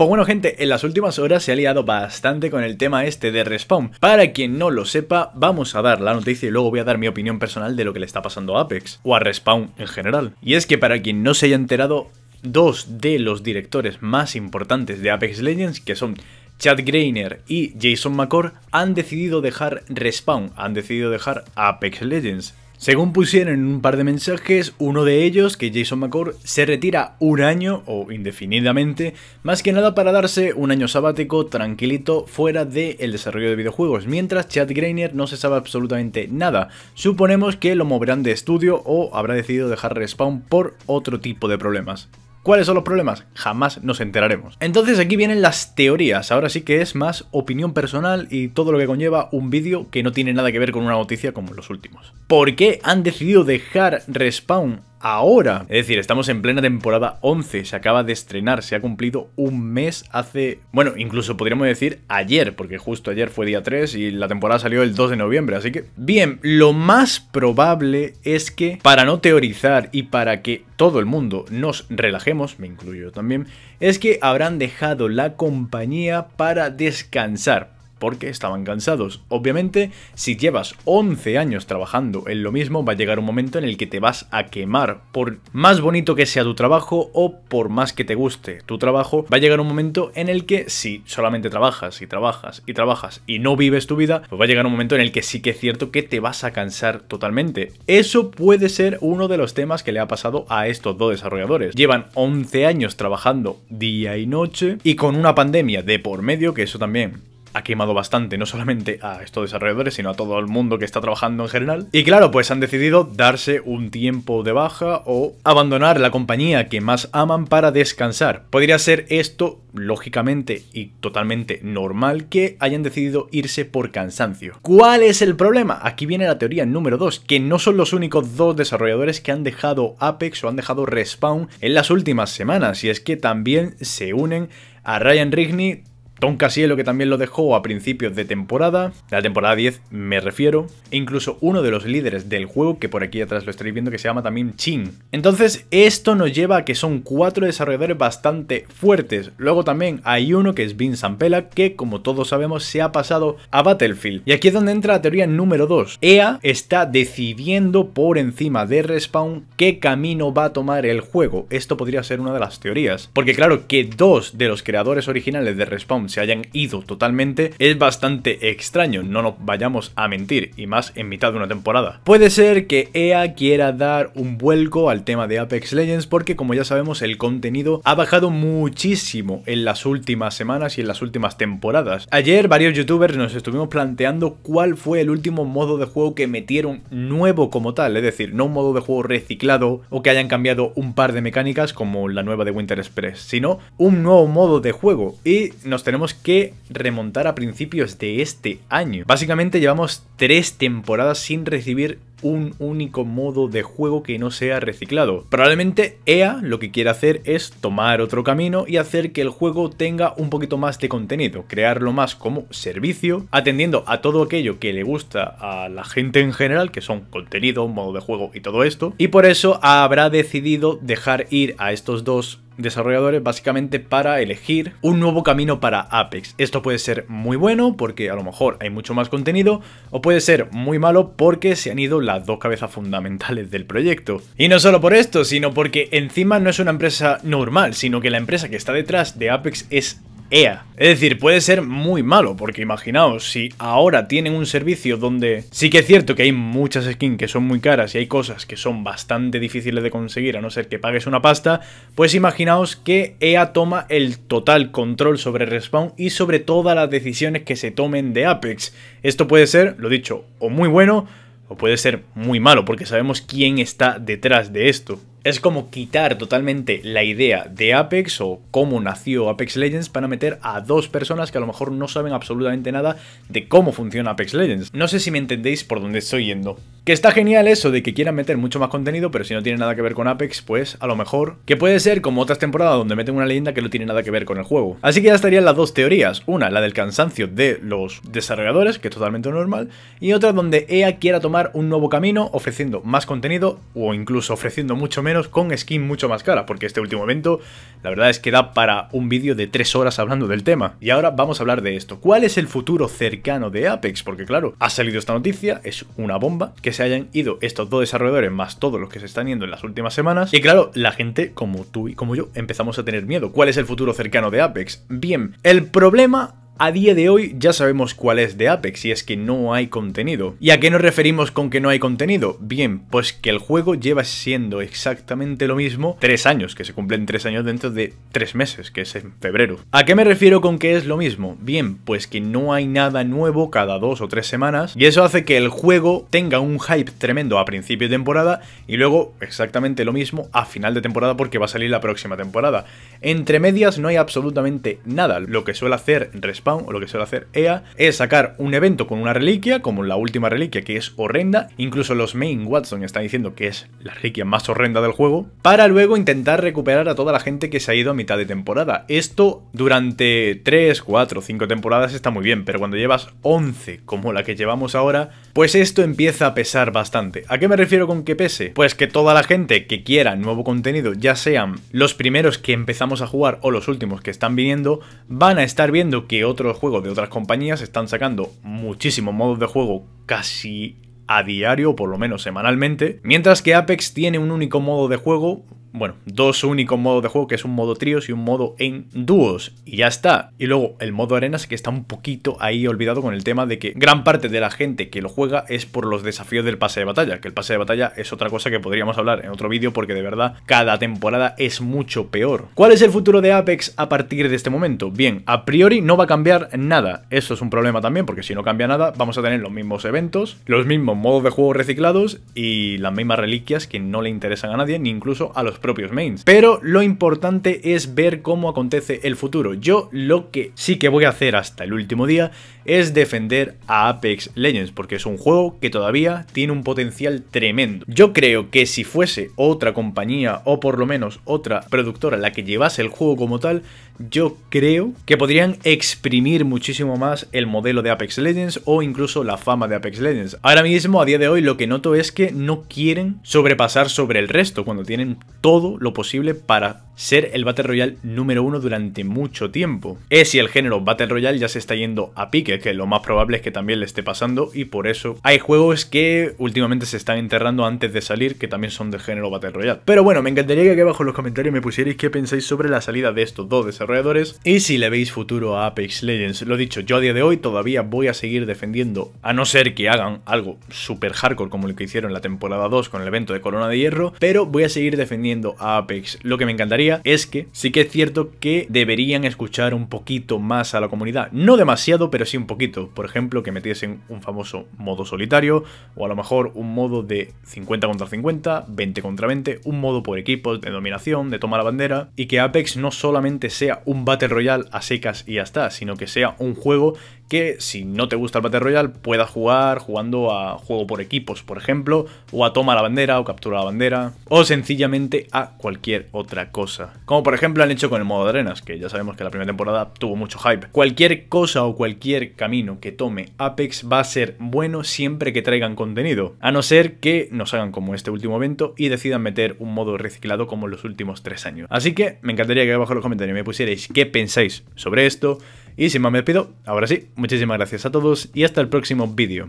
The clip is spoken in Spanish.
Pues bueno gente, en las últimas horas se ha liado bastante con el tema este de Respawn. Para quien no lo sepa, vamos a dar la noticia y luego voy a dar mi opinión personal de lo que le está pasando a Apex, o a Respawn en general. Y es que para quien no se haya enterado, dos de los directores más importantes de Apex Legends, que son Chad Greiner y Jason McCord, han decidido dejar Respawn, han decidido dejar Apex Legends. Según pusieron en un par de mensajes, uno de ellos, que Jason McCord, se retira un año o indefinidamente, más que nada para darse un año sabático tranquilito fuera del desarrollo de videojuegos, mientras Chad Grainer no se sabe absolutamente nada. Suponemos que lo moverán de estudio o habrá decidido dejar Respawn por otro tipo de problemas. ¿Cuáles son los problemas? Jamás nos enteraremos. Entonces aquí vienen las teorías, ahora sí que es más opinión personal y todo lo que conlleva un vídeo que no tiene nada que ver con una noticia como los últimos. ¿Por qué han decidido dejar Respawn ahora. Es decir, estamos en plena temporada 11, se acaba de estrenar, se ha cumplido un mes hace, bueno, incluso podríamos decir ayer, porque justo ayer fue día 3 y la temporada salió el 2 de noviembre, así que... Bien, lo más probable es que, para no teorizar y para que todo el mundo nos relajemos, me incluyo también, es que habrán dejado la compañía para descansar, porque estaban cansados. Obviamente, si llevas 11 años trabajando en lo mismo, va a llegar un momento en el que te vas a quemar. Por más bonito que sea tu trabajo o por más que te guste tu trabajo, va a llegar un momento en el que si solamente trabajas y trabajas y trabajas y no vives tu vida, pues va a llegar un momento en el que sí que es cierto que te vas a cansar totalmente. Eso puede ser uno de los temas que le ha pasado a estos dos desarrolladores. Llevan 11 años trabajando día y noche y con una pandemia de por medio, que eso también ha quemado bastante, no solamente a estos desarrolladores, sino a todo el mundo que está trabajando en general. Y claro, pues han decidido darse un tiempo de baja o abandonar la compañía que más aman para descansar. Podría ser esto, lógicamente y totalmente normal, que hayan decidido irse por cansancio. ¿Cuál es el problema? Aquí viene la teoría número 2, que no son los únicos dos desarrolladores que han dejado Apex o han dejado Respawn en las últimas semanas, y es que también se unen a Ryan Rigney, Tom Casielo, que también lo dejó a principios de temporada, de la temporada 10 me refiero, e incluso uno de los líderes del juego, que por aquí atrás lo estaréis viendo, que se llama también Chin. Entonces, esto nos lleva a que son cuatro desarrolladores bastante fuertes. Luego también hay uno que es Vin Sampela, que como todos sabemos se ha pasado a Battlefield. Y aquí es donde entra la teoría número 2. EA está decidiendo por encima de Respawn qué camino va a tomar el juego. Esto podría ser una de las teorías. Porque claro que dos de los creadores originales de Respawn se hayan ido totalmente es bastante extraño, no nos vayamos a mentir, y más en mitad de una temporada. Puede ser que EA quiera dar un vuelco al tema de Apex Legends porque como ya sabemos el contenido ha bajado muchísimo en las últimas semanas y en las últimas temporadas. Ayer varios youtubers nos estuvimos planteando cuál fue el último modo de juego que metieron nuevo como tal, es decir, no un modo de juego reciclado o que hayan cambiado un par de mecánicas como la nueva de Winter Express, sino un nuevo modo de juego y nos tenemos que remontar a principios de este año. Básicamente llevamos tres temporadas sin recibir un único modo de juego que no sea reciclado. Probablemente EA lo que quiere hacer es tomar otro camino y hacer que el juego tenga un poquito más de contenido, crearlo más como servicio, atendiendo a todo aquello que le gusta a la gente en general, que son contenido, modo de juego y todo esto. Y por eso habrá decidido dejar ir a estos dos desarrolladores básicamente para elegir un nuevo camino para Apex. Esto puede ser muy bueno porque a lo mejor hay mucho más contenido o puede ser muy malo porque se han ido las dos cabezas fundamentales del proyecto. Y no solo por esto, sino porque encima no es una empresa normal, sino que la empresa que está detrás de Apex es EA. Es decir, puede ser muy malo, porque imaginaos, si ahora tienen un servicio donde sí que es cierto que hay muchas skins que son muy caras y hay cosas que son bastante difíciles de conseguir a no ser que pagues una pasta, pues imaginaos que EA toma el total control sobre Respawn y sobre todas las decisiones que se tomen de Apex. Esto puede ser, lo dicho, o muy bueno o puede ser muy malo, porque sabemos quién está detrás de esto es como quitar totalmente la idea de Apex o cómo nació Apex Legends para meter a dos personas que a lo mejor no saben absolutamente nada de cómo funciona Apex Legends. No sé si me entendéis por dónde estoy yendo. Que está genial eso de que quieran meter mucho más contenido, pero si no tiene nada que ver con Apex, pues a lo mejor. Que puede ser como otras temporadas donde meten una leyenda que no tiene nada que ver con el juego. Así que ya estarían las dos teorías. Una, la del cansancio de los desarrolladores, que es totalmente normal. Y otra donde EA quiera tomar un nuevo camino ofreciendo más contenido o incluso ofreciendo mucho menos menos con skin mucho más cara, porque este último evento, la verdad es que da para un vídeo de 3 horas hablando del tema. Y ahora vamos a hablar de esto. ¿Cuál es el futuro cercano de Apex? Porque claro, ha salido esta noticia, es una bomba, que se hayan ido estos dos desarrolladores más todos los que se están yendo en las últimas semanas. Y claro, la gente como tú y como yo empezamos a tener miedo. ¿Cuál es el futuro cercano de Apex? Bien, el problema a día de hoy ya sabemos cuál es de Apex y es que no hay contenido. ¿Y a qué nos referimos con que no hay contenido? Bien, pues que el juego lleva siendo exactamente lo mismo tres años, que se cumplen tres años dentro de tres meses, que es en febrero. ¿A qué me refiero con que es lo mismo? Bien, pues que no hay nada nuevo cada dos o tres semanas y eso hace que el juego tenga un hype tremendo a principio de temporada y luego exactamente lo mismo a final de temporada porque va a salir la próxima temporada. Entre medias no hay absolutamente nada, lo que suele hacer respaldo o lo que suele hacer EA, es sacar un evento con una reliquia, como la última reliquia que es horrenda, incluso los main Watson están diciendo que es la reliquia más horrenda del juego, para luego intentar recuperar a toda la gente que se ha ido a mitad de temporada. Esto durante 3, 4, 5 temporadas está muy bien, pero cuando llevas 11 como la que llevamos ahora, pues esto empieza a pesar bastante. ¿A qué me refiero con que pese? Pues que toda la gente que quiera nuevo contenido, ya sean los primeros que empezamos a jugar o los últimos que están viniendo, van a estar viendo que otros juegos de otras compañías están sacando muchísimos modos de juego casi a diario, o por lo menos semanalmente, mientras que Apex tiene un único modo de juego bueno, dos únicos modos de juego, que es un modo tríos y un modo en dúos, y ya está. Y luego el modo arenas, que está un poquito ahí olvidado con el tema de que gran parte de la gente que lo juega es por los desafíos del pase de batalla, que el pase de batalla es otra cosa que podríamos hablar en otro vídeo, porque de verdad cada temporada es mucho peor. ¿Cuál es el futuro de Apex a partir de este momento? Bien, a priori no va a cambiar nada, eso es un problema también, porque si no cambia nada, vamos a tener los mismos eventos, los mismos modos de juego reciclados y las mismas reliquias que no le interesan a nadie, ni incluso a los propios mains. Pero lo importante es ver cómo acontece el futuro. Yo lo que sí que voy a hacer hasta el último día es defender a Apex Legends, porque es un juego que todavía tiene un potencial tremendo. Yo creo que si fuese otra compañía o por lo menos otra productora la que llevase el juego como tal, yo creo que podrían exprimir muchísimo más el modelo de Apex Legends o incluso la fama de Apex Legends. Ahora mismo, a día de hoy, lo que noto es que no quieren sobrepasar sobre el resto cuando tienen todo lo posible para ser el Battle Royale número uno durante mucho tiempo. Es si el género Battle Royale ya se está yendo a pique, que lo más probable es que también le esté pasando y por eso hay juegos que últimamente se están enterrando antes de salir que también son del género Battle Royale. Pero bueno, me encantaría que aquí abajo en los comentarios me pusierais qué pensáis sobre la salida de estos dos desarrolladores y si le veis futuro a Apex Legends. Lo dicho, yo a día de hoy todavía voy a seguir defendiendo, a no ser que hagan algo super hardcore como lo que hicieron en la temporada 2 con el evento de Corona de Hierro, pero voy a seguir defendiendo a Apex. Lo que me encantaría es que sí que es cierto que deberían escuchar un poquito más a la comunidad, no demasiado, pero sí un poquito. Por ejemplo, que metiesen un famoso modo solitario, o a lo mejor un modo de 50 contra 50, 20 contra 20, un modo por equipos de dominación, de toma la bandera, y que Apex no solamente sea un Battle royal a secas y ya está, sino que sea un juego que si no te gusta el Battle Royale puedas jugar jugando a juego por equipos, por ejemplo, o a toma la bandera o captura la bandera, o sencillamente a cualquier otra cosa. Como por ejemplo han hecho con el modo de arenas, que ya sabemos que la primera temporada tuvo mucho hype. Cualquier cosa o cualquier camino que tome Apex va a ser bueno siempre que traigan contenido, a no ser que nos hagan como este último evento y decidan meter un modo reciclado como los últimos tres años. Así que me encantaría que abajo en los comentarios me pusierais qué pensáis sobre esto, y sin más me despido, ahora sí, muchísimas gracias a todos y hasta el próximo vídeo.